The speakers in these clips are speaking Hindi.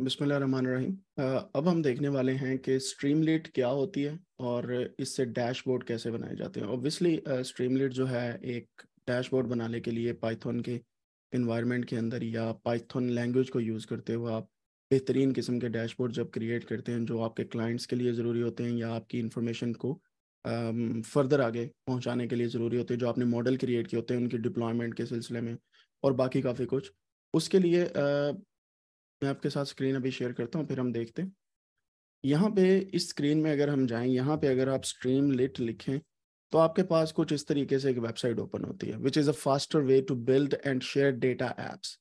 बिस्मिल्लाह अब हम देखने वाले हैं कि स्ट्रीमलेट क्या होती है और इससे डैशबोर्ड कैसे बनाए जाते हैं ओबियसली स्ट्रीमलेट जो है एक डैशबोर्ड बनाने के लिए पाइथन के इन्वायरमेंट के अंदर या पाइथन लैंग्वेज को यूज़ करते हुए आप बेहतरीन किस्म के डैशबोर्ड जब क्रिएट करते हैं जो आपके क्लाइंट्स के लिए ज़रूरी होते हैं या आपकी इन्फॉर्मेशन को फर्दर आगे पहुँचाने के लिए ज़रूरी होते हैं जो आपने मॉडल क्रिएट किए होते हैं उनकी डिप्लॉयमेंट के सिलसिले में और बाकी काफ़ी कुछ उसके लिए मैं आपके साथ स्क्रीन अभी शेयर करता हूँ फिर हम देखते हैं यहाँ पे इस स्क्रीन में अगर हम जाएं यहाँ पे अगर आप स्ट्रीम लिट लिखें तो आपके पास कुछ इस तरीके से एक वेबसाइट ओपन होती है which is a faster way to build and share data apps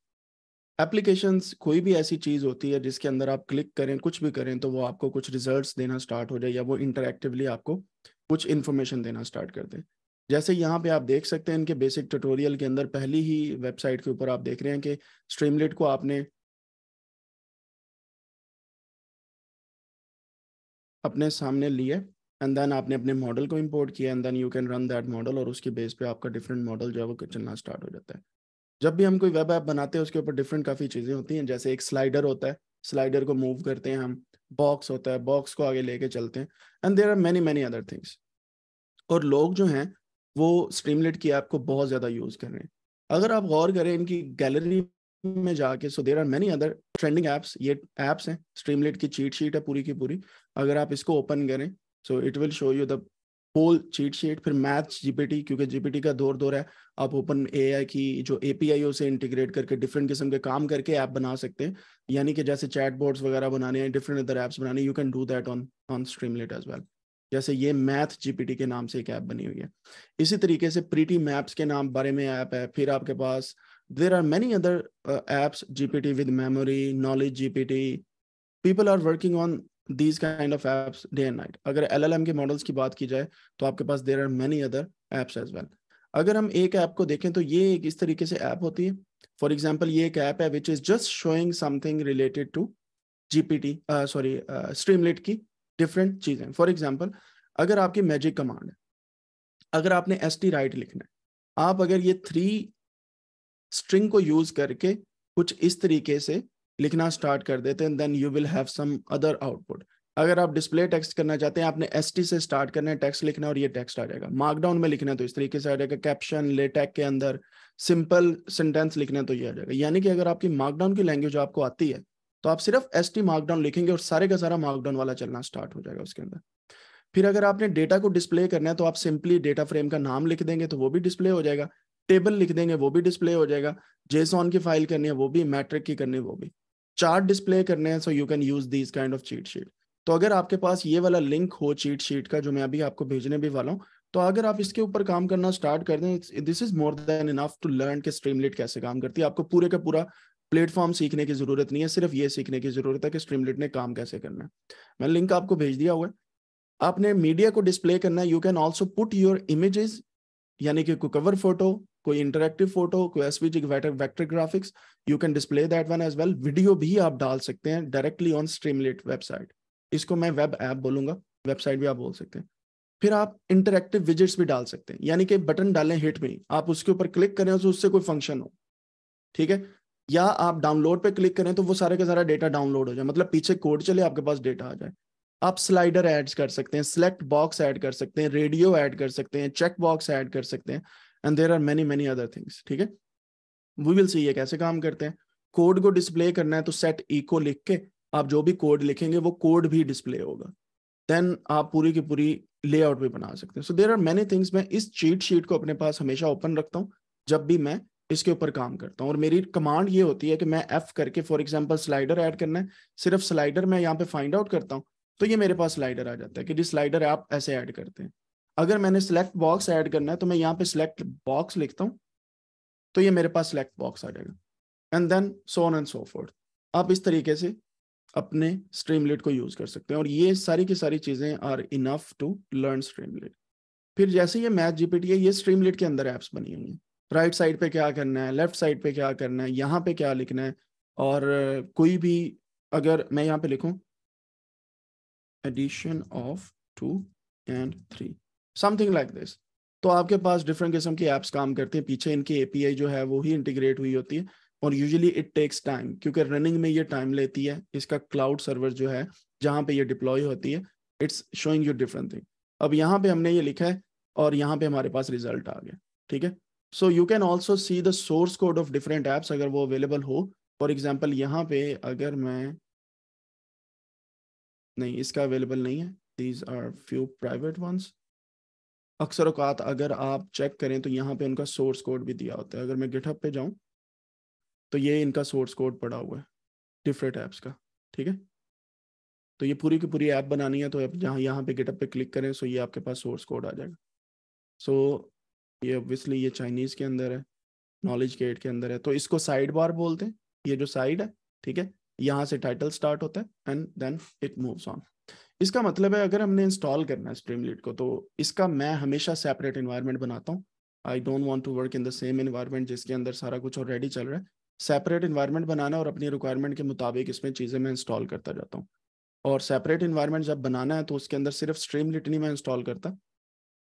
application कोई भी ऐसी चीज़ होती है जिसके अंदर आप क्लिक करें कुछ भी करें तो वो आपको कुछ रिजल्ट देना स्टार्ट हो जाए या वो इंटरेक्टिवली आपको कुछ इन्फॉर्मेशन देना स्टार्ट कर दें जैसे यहाँ पे आप देख सकते हैं इनके बेसिक ट्यूटोरियल के अंदर पहली ही वेबसाइट के ऊपर आप देख रहे हैं कि स्ट्रीमलेट को आपने अपने सामने लिए एंड देन आपने अपने मॉडल को इम्पोर्ट किया and then you can run that model और उसके बेस पे आपका डिफरेंट मॉडल जो है वो चलना स्टार्ट हो जाता है जब भी हम कोई वेब ऐप बनाते हैं उसके ऊपर डिफरेंट काफ़ी चीज़ें होती हैं जैसे एक स्लाइडर होता है स्लाइडर को मूव करते हैं हम बॉक्स होता है बॉक्स को आगे लेके चलते हैं and there are many many other things और लोग जो हैं वो स्ट्रीमलेट की ऐप को बहुत ज़्यादा यूज़ कर रहे हैं अगर आप गौर करें इनकी गैलरी में जाके so there are many other trending apps ये एप्स हैं स्ट्रीमलेट की चीट शीट है पूरी की पूरी अगर आप इसको ओपन करें so it will show you the whole cheat sheet फिर मैथ्स जीपीटी क्योंकि जीपीटी का दौर दौर है आप ओपन आई की जो एपीआई से इंटीग्रेट करके डिफरेंट किस्म के काम करके ऐप बना सकते हैं यानी कि जैसे चैट बोर्ड्स वगैरह बनाने हैं डिफरेंट अदर एप्स बनाने you can do that on on Streamlit as well जैसे ये मैथ जीपीटी के नाम से एक ऐप बनी हुई है इसी तरीके से प्रीटी मैप्स के नाम बारे में ऐप है फिर आपके पास there are many other apps GPT with memory knowledge GPT people are working on these kind of apps day and night अगर एल एल एम के मॉडल्स की बात की जाए तो आपके पास there are many other apps as well अगर हम एक ऐप को देखें तो ये एक इस तरीके से ऐप होती है फॉर एग्जाम्पल ये एक ऐप है which is just showing something related to GPT sorry Streamlit की डिफरेंट चीजें फॉर एग्जाम्पल अगर आपकी मैजिक कमांड है अगर आपने एस टी राइट लिखना है आप अगर ये थ्री स्ट्रिंग को यूज करके कुछ इस तरीके से लिखना स्टार्ट कर देते हैं then you will have some other output अगर आप डिस्प्ले टेक्स्ट करना चाहते हैं आपने एस से स्टार्ट करना है टेक्स्ट लिखना और ये टेक्स्ट आ जाएगा मार्कडाउन में लिखना है तो इस तरीके से आ जाएगा कैप्शन लेटेक के अंदर सिंपल सेंटेंस लिखना है तो ये आ जाएगा यानी कि अगर आपकी मार्कडाउन की लैंग्वेज आपको आती है तो आप सिर्फ एस टी मार्कडाउन लिखेंगे और सारे का सारा मार्कडाउन वाला चलना स्टार्ट हो जाएगा उसके अंदर फिर अगर आपने डेटा को डिस्प्ले करना है तो आप सिंपली डेटा फ्रेम का नाम लिख देंगे तो वो भी डिस्प्ले हो जाएगा टेबल लिख देंगे वो भी डिस्प्ले हो जाएगा जेसॉन की फाइल करनी है वो भी मैट्रिक की करनी है वो भी चार्ट डिस्प्ले करने हैं so you can use this kind of cheat sheet तो अगर आपके पास ये वाला लिंक हो चीट शीट का जो मैं अभी आपको भेजने भी वाला हूँ तो अगर आप इसके ऊपर काम करना स्टार्ट कर दें this is more than enough to learn के स्ट्रीमलेट कैसे काम करती है आपको पूरे का पूरा प्लेटफॉर्म सीखने की ज़रूरत नहीं है सिर्फ ये सीखने की ज़रूरत है कि स्ट्रीमलेट ने काम कैसे करना है मैंने लिंक आपको भेज दिया हुआ है आपने मीडिया को डिस्प्ले करना है you can also put your images यानी कि कोई कवर फोटो कोई इंटरेक्टिव फोटो कोई S vector graphics you can display that one as well video भी आप डाल सकते हैं डायरेक्टली ऑन स्ट्रीमलेट वेबसाइट इसको मैं वेब ऐप बोलूंगा वेबसाइट भी आप बोल सकते हैं फिर आप इंटरेक्टिव विजिट्स भी डाल सकते हैं यानी कि बटन डालें हिट में आप उसके ऊपर क्लिक करें तो उससे कोई फंक्शन हो ठीक है या आप डाउनलोड पे क्लिक करें तो वो सारे का सारा डेटा डाउनलोड हो जाए मतलब पीछे कोड चले आपके पास डेटा आ जाए आप स्लाइडर एड्स कर सकते हैं सिलेक्ट बॉक्स ऐड कर सकते हैं रेडियो ऐड कर सकते हैं चेक बॉक्स ऐड कर सकते हैं and there are many many other things ठीक है वी विल सी ये कैसे काम करते हैं कोड को डिस्प्ले करना है तो सेट इको लिख के आप जो भी कोड लिखेंगे वो कोड भी डिस्प्ले होगा देन आप पूरी की पूरी लेआउट भी बना सकते हैं so there are many things मैं इस चीट शीट को अपने पास हमेशा ओपन रखता हूँ जब भी मैं इसके ऊपर काम करता हूँ और मेरी कमांड ये होती है कि मैं एफ करके फॉर एग्जाम्पल स्लाइडर ऐड करना है सिर्फ स्लाइडर मैं यहाँ पे फाइंड आउट करता हूँ तो ये मेरे पास स्लाइडर आ जाता है कि जिस स्लाइडर आप ऐसे ऐड करते हैं अगर मैंने सिलेक्ट बॉक्स ऐड करना है तो मैं यहाँ पे सिलेक्ट बॉक्स लिखता हूँ तो ये मेरे पास सिलेक्ट बॉक्स आ जाएगा and then so on and so forth आप इस तरीके से अपने स्ट्रीमलेट को यूज कर सकते हैं और ये सारी की सारी चीजें are enough to learn Streamlit फिर जैसे ये मैथ जीपीटी है ये स्ट्रीमलेट के अंदर एप्स बनी हुई हैं राइट साइड पे क्या करना है लेफ्ट साइड पे क्या करना है यहाँ पे क्या लिखना है और कोई भी अगर मैं यहाँ पे लिखूं addition of two and three something like this तो आपके पास डिफरेंट किस्म की एप्स काम करते हैं पीछे इनकी ए जो है वो ही इंटीग्रेट हुई होती है और यूजुअली इट टेक्स टाइम क्योंकि रनिंग में ये टाइम लेती है इसका क्लाउड सर्वर जो है जहाँ पे ये डिप्लॉय होती है it's showing you different thing अब यहाँ पे हमने ये लिखा है और यहाँ पे हमारे पास रिजल्ट आ गया ठीक है so you can also see the source code of different apps अगर वो अवेलेबल हो फॉर एग्जाम्पल यहाँ पे अगर मैं नहीं इसका अवेलेबल नहीं है these are few private ones अक्सर अवकात अगर आप चेक करें तो यहाँ पे उनका सोर्स कोड भी दिया होता है अगर मैं गिटअप पे जाऊँ तो ये इनका सोर्स कोड पड़ा हुआ है डिफरेंट ऐप्स का ठीक है तो ये पूरी की पूरी ऐप बनानी है तो आप जहाँ यहाँ पे गिटअप पे क्लिक करें सो ये आपके पास सोर्स कोड आ जाएगा सो ये ऑब्वियसली ये चाइनीज के अंदर है नॉलेज गेट के अंदर है तो इसको साइड बार बोलते हैं ये जो साइड है ठीक है यहाँ से टाइटल स्टार्ट होता है and then it moves on इसका मतलब है अगर हमने इंस्टॉल करना है स्ट्रीम लीड को तो इसका मैं हमेशा सेपरेट इन्वायरमेंट बनाता हूँ I don't want to work in the same environment जिसके अंदर सारा कुछ ऑलरेडी चल रहा है सेपरेट इन्वायरमेंट बनाना और अपनी रिक्वायरमेंट के मुताबिक इसमें चीज़ें मैं इंस्टॉल करता जाता हूँ और सेपरेट इन्वायरमेंट जब बनाना है तो उसके अंदर सिर्फ स्ट्रीम लिट नहीं मैं इंस्टॉल करता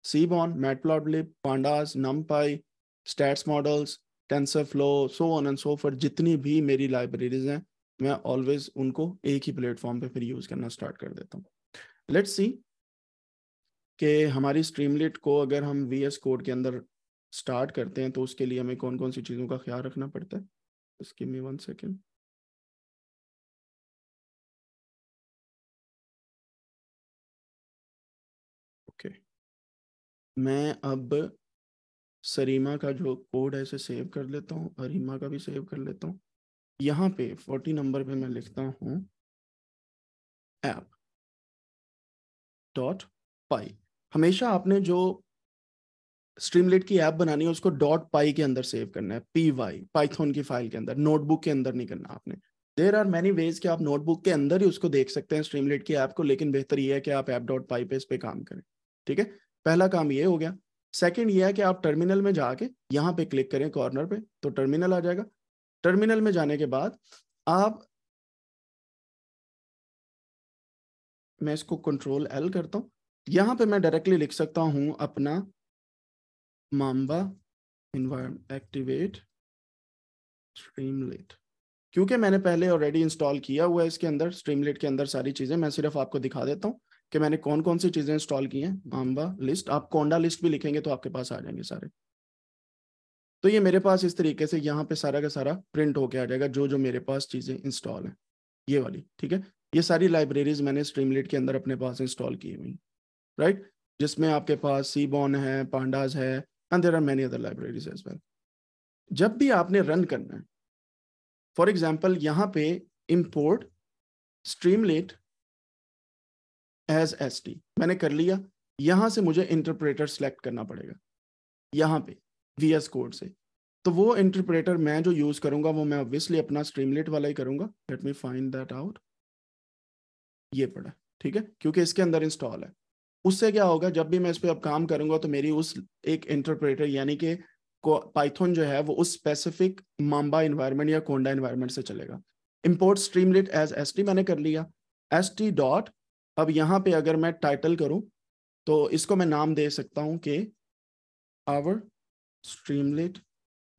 Seaborn, Matplotlib, Pandas, NumPy, Stats Models, TensorFlow, so on and so forth जितनी भी मेरी libraries हैं मैं always उनको एक ही platform पे फिर use करना start कर देता हूँ Let's see कि हमारी Streamlit को अगर हम VS Code के अंदर start करते हैं तो उसके लिए हमें कौन कौन सी चीज़ों का ख्याल रखना पड़ता है Just give me one second. मैं अब सरीमा का जो कोड है इसे सेव कर लेता हूँ अरीमा का भी सेव कर लेता हूँ यहाँ पे फोर्टी नंबर पे मैं लिखता हूँ ऐप डॉट पाई हमेशा आपने जो स्ट्रीमलेट की ऐप बनानी है उसको डॉट पाई के अंदर सेव करना है पी वाई पाइथोन की फाइल के अंदर नोटबुक के अंदर नहीं करना आपने देर आर मैनी वेज कि आप नोटबुक के अंदर ही उसको देख सकते हैं स्ट्रीमलेट की ऐप को लेकिन बेहतर यह है कि आप ऐप डॉट पाई पे इस पर काम करें ठीक है पहला काम ये हो गया सेकंड ये है कि आप टर्मिनल में जाके यहाँ पे क्लिक करें कॉर्नर पे तो टर्मिनल आ जाएगा टर्मिनल में जाने के बाद आप मैं इसको कंट्रोल एल करता हूँ यहाँ पे मैं डायरेक्टली लिख सकता हूँ अपना मामबा इन्वायरमेंट एक्टिवेट स्ट्रीमलेट क्योंकि मैंने पहले ऑलरेडी इंस्टॉल किया हुआ है इसके अंदर स्ट्रीमलेट के अंदर सारी चीज़ें मैं सिर्फ आपको दिखा देता हूँ कि मैंने कौन कौन सी चीज़ें इंस्टॉल की हैं मामबा लिस्ट आप कोंडा लिस्ट भी लिखेंगे तो आपके पास आ जाएंगे सारे तो ये मेरे पास इस तरीके से यहाँ पे सारा का सारा प्रिंट होके आ जाएगा जो जो मेरे पास चीज़ें इंस्टॉल हैं ये वाली ठीक है ये सारी लाइब्रेरीज मैंने स्ट्रीमलेट के अंदर अपने पास इंस्टॉल की हुई राइट जिसमें आपके पास सीबॉन है पांडाज है and there are many other libraries as well जब भी आपने रन करना है फॉर एग्जाम्पल यहाँ पे import Streamlit as S T मैंने कर लिया यहाँ से मुझे इंटरप्रेटर सेलेक्ट करना पड़ेगा यहाँ पे वी एस कोड से तो वो इंटरप्रेटर मैं जो यूज़ करूंगा वो मैं ऑब्वियसली अपना स्ट्रीमलेट वाला ही करूंगा let me find that out ये पड़ा ठीक है क्योंकि इसके अंदर इंस्टॉल है उससे क्या होगा जब भी मैं इस पर अब काम करूंगा तो मेरी उस एक इंटरप्रेटर यानी कि पाइथन जो है वो उस स्पेसिफिक माम्बा इन्वायरमेंट या कोंडा इन्वायरमेंट से चलेगा इम्पोर्ट स्ट्रीमलेट एज एस मैंने कर लिया एस टी डॉट अब यहाँ पे अगर मैं टाइटल करूँ तो इसको मैं नाम दे सकता हूँ कि आवर स्ट्रीमलेट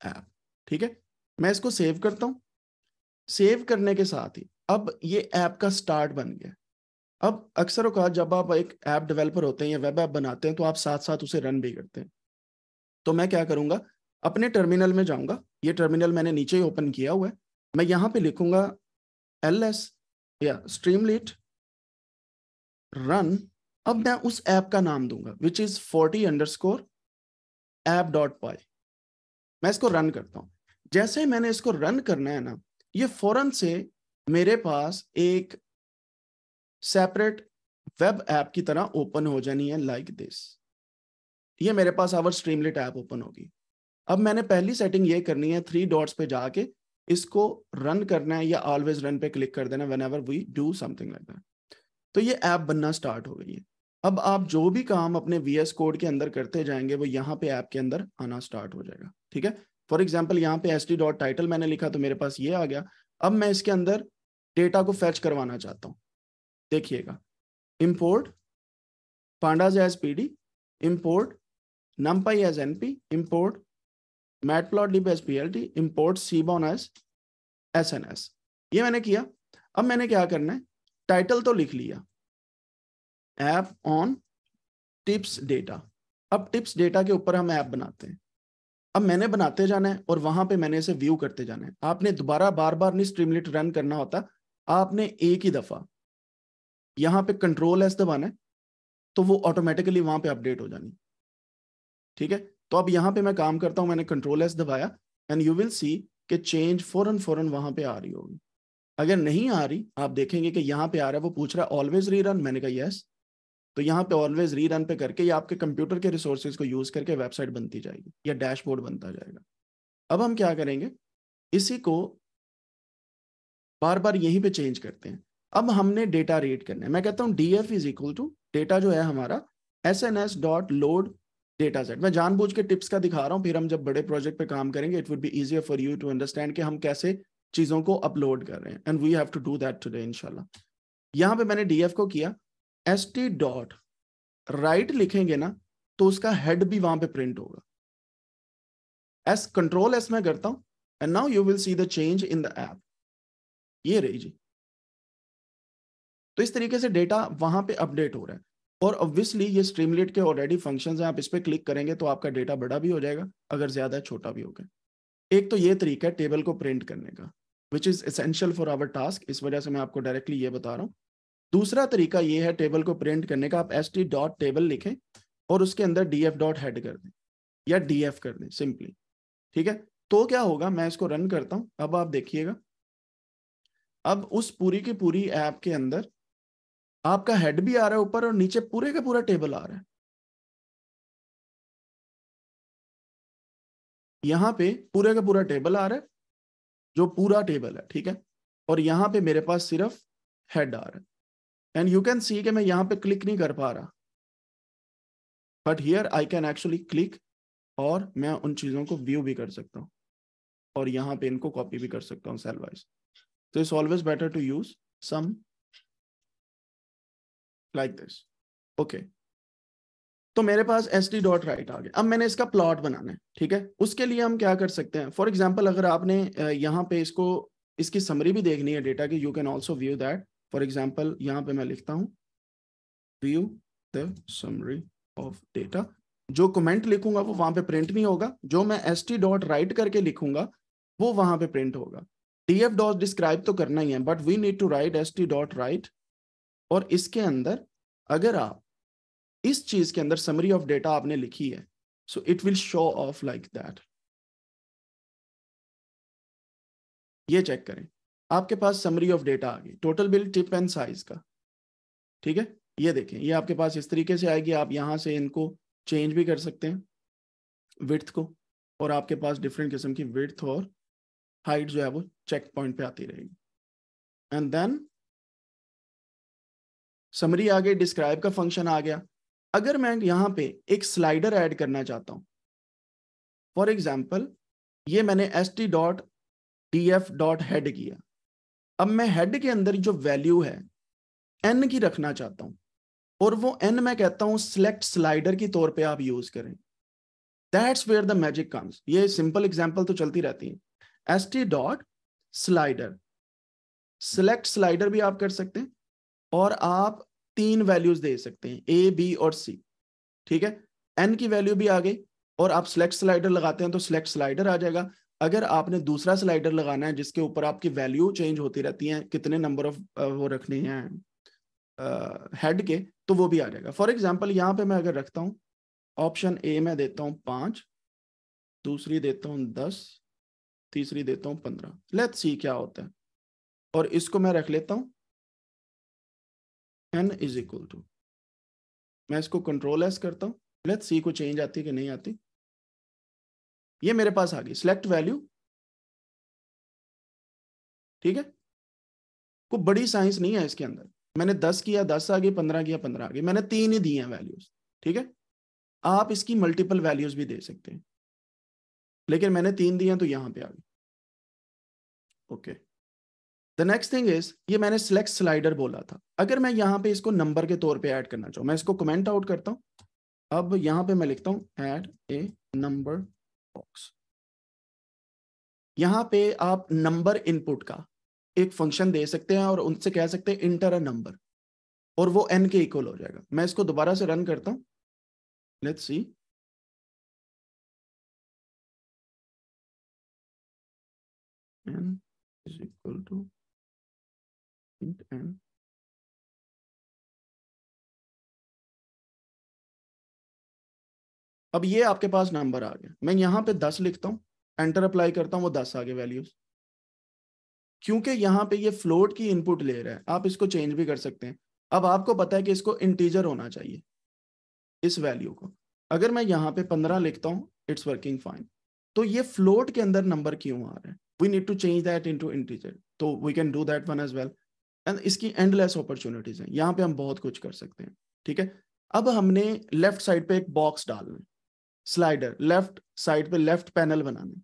ऐप ठीक है मैं इसको सेव करता हूँ सेव करने के साथ ही अब ये ऐप का स्टार्ट बन गया अब अक्सर अवकात जब आप एक ऐप डेवलपर होते हैं या वेब ऐप बनाते हैं तो आप साथ साथ उसे रन भी करते हैं तो मैं क्या करूँगा अपने टर्मिनल में जाऊँगा ये टर्मिनल मैंने नीचे ही ओपन किया हुआ है मैं यहाँ पे लिखूंगा एल एस या स्ट्रीमलेट रन अब मैं उस ऐप का नाम दूंगा which is forty underscore app dot py मैं इसको रन करता हूं जैसे ही मैंने इसको रन करना है ना ये फौरन से मेरे पास एक सेपरेट वेब ऐप की तरह ओपन हो जानी है लाइक like दिस ये मेरे पास आवर स्ट्रीमलेट ऐप ओपन होगी अब मैंने पहली सेटिंग ये करनी है थ्री डॉट्स पे जाके इसको रन करना है या ऑलवेज रन पे क्लिक कर देना whenever we do something like that तो ये ऐप बनना स्टार्ट हो गई है अब आप जो भी काम अपने वी एस कोड के अंदर करते जाएंगे वो यहाँ पे ऐप के अंदर आना स्टार्ट हो जाएगा ठीक है फॉर एग्जाम्पल यहाँ पे एस डी डॉट टाइटल मैंने लिखा तो मेरे पास ये आ गया अब मैं इसके अंदर डेटा को फैच करवाना चाहता हूँ देखिएगा import Pandas as P D import py as N P import matplotlib as P L T import Seaborn as S N S ये मैंने किया अब मैंने क्या करना है टाइटल तो लिख लिया ऐप ऑन टिप्स डेटा अब टिप्स डेटा के ऊपर हम ऐप बनाते हैं अब मैंने बनाते जाना है और वहां पे मैंने इसे व्यू करते जाना है आपने दोबारा बार बार नहीं स्ट्रीमलेट रन करना होता आपने एक ही दफा यहाँ पे कंट्रोल एस दबाना है तो वो ऑटोमेटिकली वहां पे अपडेट हो जानी ठीक है तो अब यहां पे मैं काम करता हूं मैंने कंट्रोल एस दबाया एंड यू विल सी के चेंज फौरन फौरन वहां पे आ रही होगी अगर नहीं आ रही आप देखेंगे कि यहाँ पे आ रहा है वो पूछ रहा है ऑलवेज रीरन मैंने कहा यस तो यहाँ पे ऑलवेज रीरन पे करके या आपके कंप्यूटर के रिसोर्सेज को यूज करके वेबसाइट बनती जाएगी या डैशबोर्ड बनता जाएगा अब हम क्या करेंगे इसी को बार बार यहीं पे चेंज करते हैं अब हमने डेटा रीड करना है मैं कहता हूँ D F is equal to data जो है हमारा S N S dot load data set मैं जानबूझ के टिप्स का दिखा रहा हूँ फिर हम जब बड़े प्रोजेक्ट पे काम करेंगे it would be easier for you to understand कि हम कैसे चीजों को अपलोड कर रहे हैं and we have to do that today इनशाला यहाँ पे मैंने डीएफ को किया एस टी डॉट राइट लिखेंगे ना तो उसका हेड भी वहां पे प्रिंट होगा एस कंट्रोल एस मैं करता हूं and now you will see the change in the app ये रही जी तो इस तरीके से डेटा वहां पे अपडेट हो रहा है और ऑब्वियसली ये स्ट्रीमलेट के ऑलरेडी फंक्शंस हैं आप इस पर क्लिक करेंगे तो आपका डेटा बड़ा भी हो जाएगा अगर ज्यादा छोटा भी होगा एक तो ये तरीका है टेबल को प्रिंट करने का which is essential for our task इस वजह से मैं आपको डायरेक्टली ये बता रहा हूँ दूसरा तरीका ये है टेबल को प्रिंट करने का आप एस टी डॉट टेबल लिखें और उसके अंदर डी एफ डॉट हेड कर दें या डी एफ कर दें सिंपली ठीक है तो क्या होगा मैं इसको रन करता हूँ अब आप देखिएगा अब उस पूरी की पूरी ऐप के अंदर आपका हेड भी आ रहा है ऊपर और नीचे पूरे का पूरा टेबल आ रहा है यहाँ पे पूरे का पूरा टेबल आ रहा है जो पूरा टेबल है ठीक है और यहाँ पे मेरे पास सिर्फ हेड आ रहा है एंड यू कैन सी कि मैं यहाँ पे क्लिक नहीं कर पा रहा but here I can actually click और मैं उन चीज़ों को व्यू भी कर सकता हूँ और यहाँ पे इनको कॉपी भी कर सकता हूँ सेल वाइज तो it's always better to use some like this okay तो मेरे पास एस टी डॉट राइट आ गया अब मैंने इसका प्लॉट बनाना है ठीक है उसके लिए हम क्या कर सकते हैं फॉर एग्जाम्पल अगर आपने यहाँ पे इसको इसकी समरी भी देखनी है डेटा की you can also view that for example यहाँ पे मैं लिखता हूँ view the summary of data जो कमेंट लिखूंगा वो वहां पे प्रिंट नहीं होगा जो मैं एस टी डॉट राइट करके लिखूंगा वो वहां पे प्रिंट होगा डी एफ डॉट डिस्क्राइब तो करना ही है but we need to write S T dot write और इसके अंदर अगर आप इस चीज के अंदर समरी ऑफ डेटा आपने लिखी है so it will show of like that ये चेक करें आपके पास समरी ऑफ डेटा आ गई total bill tip and size का ठीक है ये देखें ये आपके पास इस तरीके से आएगी आप यहां से इनको चेंज भी कर सकते हैं विथ को और आपके पास डिफरेंट किस्म की विथ और हाइट जो है वो चेक पॉइंट पे आती रहेगी एंड देन समरी आ गई डिस्क्राइब का फंक्शन आ गया अगर मैं यहाँ पे एक स्लाइडर ऐड करना चाहता हूँ फॉर एग्जाम्पल ये मैंने S T dot D F dot head किया अब मैं हेड के अंदर जो वैल्यू है एन की रखना चाहता हूँ और वो एन मैं कहता हूं सिलेक्ट स्लाइडर के तौर पे आप यूज करें that's where the magic comes ये सिंपल एग्जाम्पल तो चलती रहती है S T dot slider select slider भी आप कर सकते हैं और आप तीन वैल्यूज दे सकते हैं ए बी और सी ठीक है एन की वैल्यू भी आ गई और आप सिलेक्ट स्लाइडर लगाते हैं तो सिलेक्ट स्लाइडर आ जाएगा अगर आपने दूसरा स्लाइडर लगाना है जिसके ऊपर आपकी वैल्यू चेंज होती रहती है कितने नंबर ऑफ वो रखने हैं हेड uh, के तो वो भी आ जाएगा फॉर एग्जाम्पल यहाँ पे मैं अगर रखता हूँ ऑप्शन ए में देता हूँ पांच दूसरी देता हूँ दस तीसरी देता हूँ पंद्रह लेट्स सी क्या होता है और इसको मैं रख लेता हूँ एन इज इक्वल टू मैं इसको कंट्रोल एस करता हूँ लेट्स सी को चेंज आती है कि नहीं आती ये मेरे पास आ गई सिलेक्ट वैल्यू ठीक है को बड़ी साइंस नहीं है इसके अंदर मैंने दस किया दस आ गई पंद्रह किया पंद्रह आ गई मैंने तीन ही दी हैं वैल्यूज ठीक है आप इसकी मल्टीपल वैल्यूज भी दे सकते हैं लेकिन मैंने तीन दी हैं तो यहां पे आ गई okay the next thing is ये मैंने सिलेक्ट स्लाइडर बोला था अगर मैं यहाँ पे इसको नंबर के तौर पे ऐड करना चाहूँ मैं इसको कमेंट आउट करता हूँ अब यहाँ पे मैं लिखता हूँ ऐड ए नंबर बॉक्स यहाँ पे आप नंबर इनपुट का एक फंक्शन दे सकते हैं और उनसे कह सकते हैं इंटर अ नंबर और वो एन के इक्वल हो जाएगा मैं इसको दोबारा से रन करता हूँ let's see n is equal to Okay अब ये आपके पास नंबर आ गया मैं यहां पे दस लिखता हूं एंटर अप्लाई करता हूं वो दस आ गए वैल्यूज क्योंकि यहां पे ये फ्लोट की इनपुट ले रहा है आप इसको चेंज भी कर सकते हैं अब आपको पता है कि इसको इंटीजर होना चाहिए इस वैल्यू को अगर मैं यहां पे पंद्रह लिखता हूं इट्स वर्किंग फाइन तो ये फ्लोट के अंदर नंबर क्यों आ रहा है we need to change that in integer तो we can do that one as well and इसकी एंडलेस अपॉर्चुनिटीज हैं यहाँ पे हम बहुत कुछ कर सकते हैं ठीक है अब हमने लेफ्ट साइड पे एक बॉक्स डालना है स्लाइडर लेफ्ट साइड पे लेफ्ट पैनल बनाना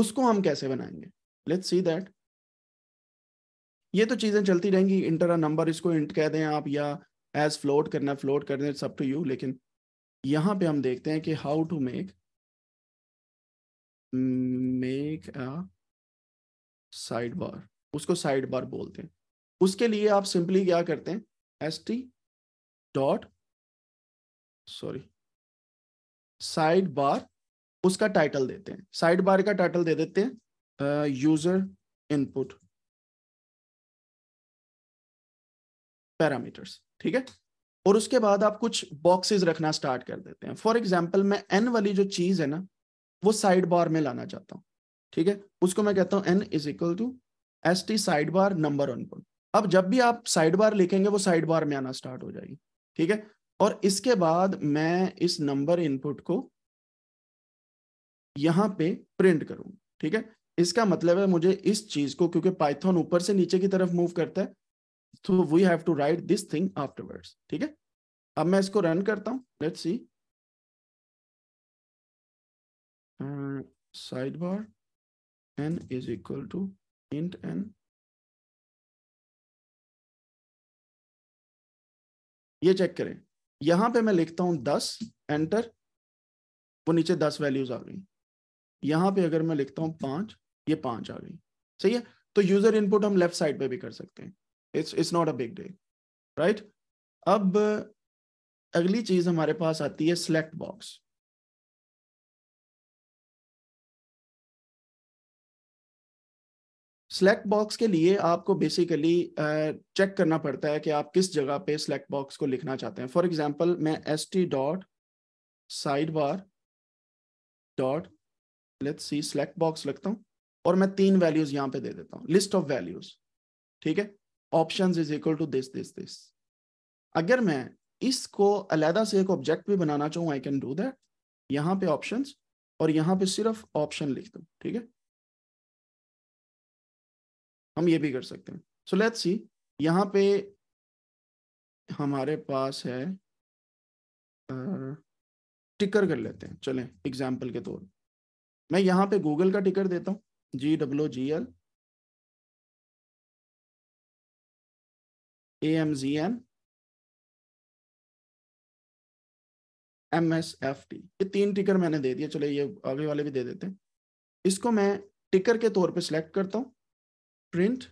उसको हम कैसे बनाएंगे लेट्स सी दैट ये तो चीजें चलती रहेंगी इंटर अ नंबर इसको इंट कह दें आप या एज फ्लोट करना फ्लोट कर दें सब टू यू लेकिन यहाँ पे हम देखते हैं कि how to make make a side bar उसको साइड बार बोलते हैं उसके लिए आप सिंपली क्या करते हैं s T dot sorry side bar उसका टाइटल देते हैं साइड बार का टाइटल दे देते हैं यूजर इनपुट पैरामीटर्स ठीक है और उसके बाद आप कुछ बॉक्सेस रखना स्टार्ट कर देते हैं फॉर एग्जाम्पल मैं एन वाली जो चीज है ना वो साइड बार में लाना चाहता हूं ठीक है उसको मैं कहता हूँ n is equal to s t side bar number input अब जब भी आप साइड बार लिखेंगे वो साइड बार में आना स्टार्ट हो जाएगी ठीक है और इसके बाद मैं इस नंबर इनपुट को यहां पे प्रिंट करूं ठीक है इसका मतलब है मुझे इस चीज को क्योंकि पाइथन ऊपर से नीचे की तरफ मूव करता है तो we have to write this thing afterwards ठीक है अब मैं इसको रन करता हूं let's see side bar n is equal to int n ये चेक करें यहां पे मैं लिखता हूं दस एंटर वो नीचे दस वैल्यूज आ गई यहां पे अगर मैं लिखता हूं पांच ये पांच आ गई सही है तो यूजर इनपुट हम लेफ्ट साइड पे भी कर सकते हैं it's it's not a big day right अब अगली चीज हमारे पास आती है सिलेक्ट बॉक्स सेलेक्ट बॉक्स के लिए आपको बेसिकली चेक uh, करना पड़ता है कि आप किस जगह पे सेलेक्ट बॉक्स को लिखना चाहते हैं फॉर एग्जांपल मैं s T dot side bar dot let see select box लिखता हूँ और मैं तीन वैल्यूज यहाँ पे दे देता हूँ लिस्ट ऑफ वैल्यूज ठीक है option is equal to this this this अगर मैं इसको अलहदा से एक ऑब्जेक्ट भी बनाना चाहूँ आई कैन डू दैट यहाँ पे ऑप्शन और यहाँ पे सिर्फ ऑप्शन लिख दूँ ठीक है हम ये भी कर सकते हैं सो लेट्स सी यहाँ पे हमारे पास है टिकर कर लेते हैं चलें एग्जाम्पल के तौर मैं यहाँ पे गूगल का टिकर देता हूँ G W G L A M G N M S F T ये तीन टिकर मैंने दे दिए चले ये आगे वाले भी दे देते हैं इसको मैं टिकर के तौर पे सिलेक्ट करता हूँ प्रिंट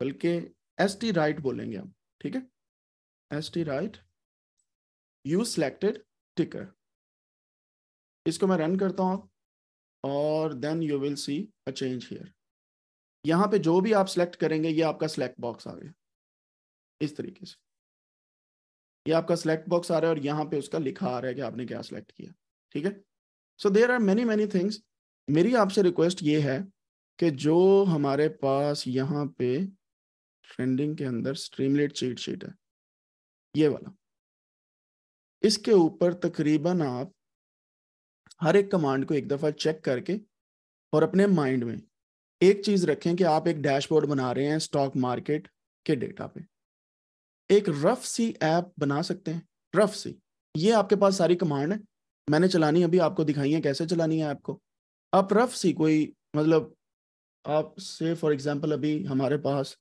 बल्कि एस टी राइट बोलेंगे हम ठीक है S t write you selected ticker इसको मैं रन करता हूं और then you will see a change here यहां पे जो भी आप सेलेक्ट करेंगे ये आपका सेलेक्ट बॉक्स आ गया इस तरीके से ये आपका सेलेक्ट बॉक्स आ रहा है और यहां पे उसका लिखा आ रहा है कि आपने क्या सेलेक्ट किया ठीक है so there are many many things मेरी आपसे रिक्वेस्ट ये है कि जो हमारे पास यहाँ पे ट्रेंडिंग के अंदर स्ट्रीमलेट चीट शीट है ये वाला इसके ऊपर तकरीबन आप हर एक कमांड को एक दफ़ा चेक करके और अपने माइंड में एक चीज़ रखें कि आप एक डैशबोर्ड बना रहे हैं स्टॉक मार्केट के डेटा पे एक रफ सी ऐप बना सकते हैं रफ सी ये आपके पास सारी कमांड है मैंने चलानी अभी आपको दिखाई है कैसे चलानी है आपको आप रफ सी कोई मतलब आप से फॉर एग्जाम्पल अभी हमारे पास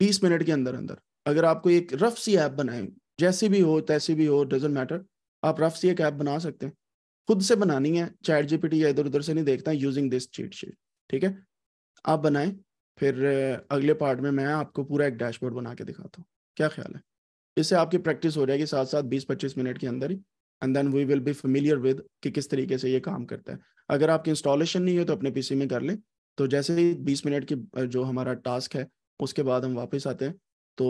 बीस मिनट के अंदर अंदर अगर आपको एक रफ सी ऐप बनाए जैसी भी हो तैसी भी हो डजेंट मैटर आप रफ सी एक ऐप बना सकते हैं खुद से बनानी है चैट जीपीटी या इधर उधर से नहीं देखता यूजिंग दिस चीट शीट ठीक है आप बनाएं फिर अगले पार्ट में मैं आपको पूरा एक डैशबोर्ड बना के दिखाता हूँ क्या ख्याल है इससे आपकी प्रैक्टिस हो जाएगी साथ साथ 20-25 मिनट के अंदर ही and then we will be familiar with कि किस तरीके से ये काम करता है अगर आपकी इंस्टॉलेशन नहीं है तो अपने पीसी में कर लें तो जैसे ही बीस मिनट की जो हमारा टास्क है उसके बाद हम वापस आते हैं तो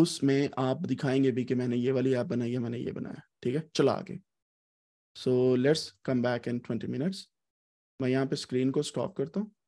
उसमें आप दिखाएंगे भी कि मैंने ये वाली ऐप बनाई है मैंने ये बनाया ठीक है चला आगे so let's come back in twenty minutes मैं यहाँ पे स्क्रीन को स्टॉप करता हूँ